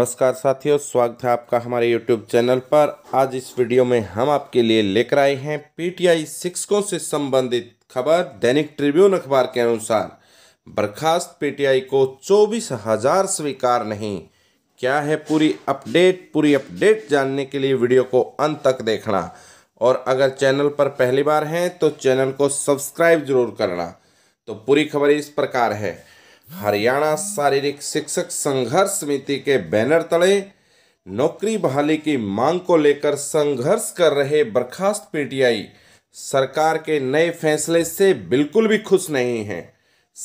नमस्कार साथियों स्वागत है आपका हमारे यूट्यूब चैनल पर आज इस वीडियो में हम आपके लिए लेकर आए हैं पीटीआई शिक्षकों से संबंधित खबर दैनिक ट्रिब्यून अखबार के अनुसार बर्खास्त पीटीआई को चौबीस हजार स्वीकार नहीं क्या है पूरी अपडेट पूरी अपडेट जानने के लिए वीडियो को अंत तक देखना और अगर चैनल पर पहली बार हैं तो चैनल को सब्सक्राइब जरूर करना तो पूरी खबर इस प्रकार है हरियाणा शारीरिक शिक्षक संघर्ष समिति के बैनर तले नौकरी बहाली की मांग को लेकर संघर्ष कर रहे बर्खास्त पीटीआई सरकार के नए फैसले से बिल्कुल भी खुश नहीं हैं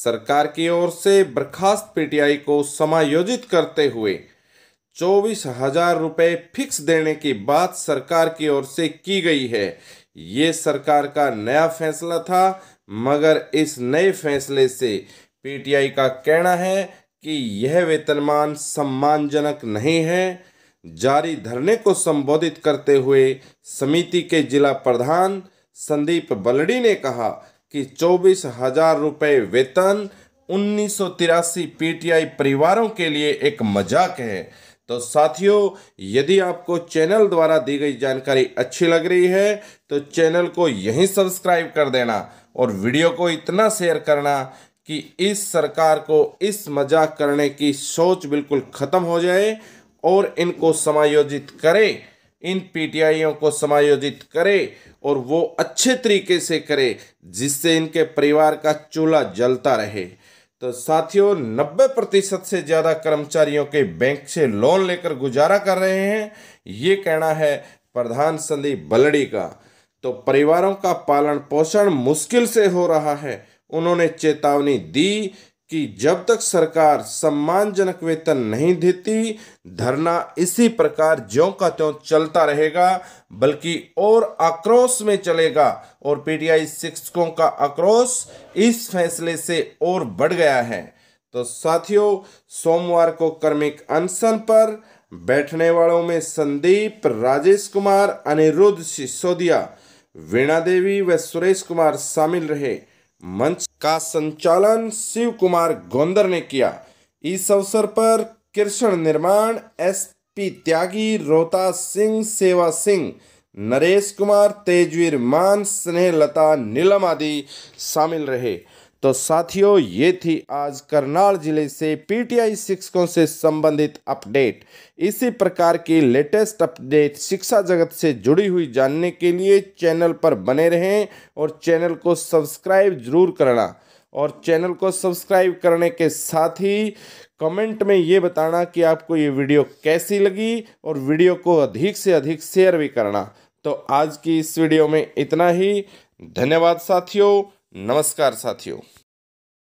सरकार की ओर से बर्खास्त पीटीआई को समायोजित करते हुए चौबीस हजार रुपये फिक्स देने की बात सरकार की ओर से की गई है ये सरकार का नया फैसला था मगर इस नए फैसले से पीटीआई का कहना है कि यह वेतनमान सम्मानजनक नहीं है जारी धरने को संबोधित करते हुए समिति के जिला प्रधान संदीप बलड़ी ने कहा कि चौबीस हजार रुपये वेतन उन्नीस पीटीआई परिवारों के लिए एक मजाक है तो साथियों यदि आपको चैनल द्वारा दी गई जानकारी अच्छी लग रही है तो चैनल को यहीं सब्सक्राइब कर देना और वीडियो को इतना शेयर करना कि इस सरकार को इस मजाक करने की सोच बिल्कुल ख़त्म हो जाए और इनको समायोजित करें इन पीटीआईओं को समायोजित करें और वो अच्छे तरीके से करें जिससे इनके परिवार का चूल्हा जलता रहे तो साथियों 90 प्रतिशत से ज़्यादा कर्मचारियों के बैंक से लोन लेकर गुजारा कर रहे हैं ये कहना है प्रधान संदीप बलड़ी का तो परिवारों का पालन पोषण मुश्किल से हो रहा है उन्होंने चेतावनी दी कि जब तक सरकार सम्मानजनक वेतन नहीं देती धरना इसी प्रकार ज्यों का त्यों चलता रहेगा बल्कि और आक्रोश में चलेगा और पीटीआई शिक्षकों का आक्रोश इस फैसले से और बढ़ गया है तो साथियों सोमवार को कर्मिक अनशन पर बैठने वालों में संदीप राजेश कुमार अनिरुद्ध सिसोदिया वीणा देवी व सुरेश कुमार शामिल रहे मंच का संचालन शिव कुमार गोंदर ने किया इस अवसर पर कृष्ण निर्माण एस पी त्यागी रोहता सिंह सेवा सिंह नरेश कुमार तेजवीर मान स्नेहलता नीलम आदि शामिल रहे तो साथियों ये थी आज करनाल जिले से पीटीआई शिक्षकों से संबंधित अपडेट इसी प्रकार की लेटेस्ट अपडेट शिक्षा जगत से जुड़ी हुई जानने के लिए चैनल पर बने रहें और चैनल को सब्सक्राइब जरूर करना और चैनल को सब्सक्राइब करने के साथ ही कमेंट में ये बताना कि आपको ये वीडियो कैसी लगी और वीडियो को अधिक से अधिक शेयर भी करना तो आज की इस वीडियो में इतना ही धन्यवाद साथियों नमस्कार साथियों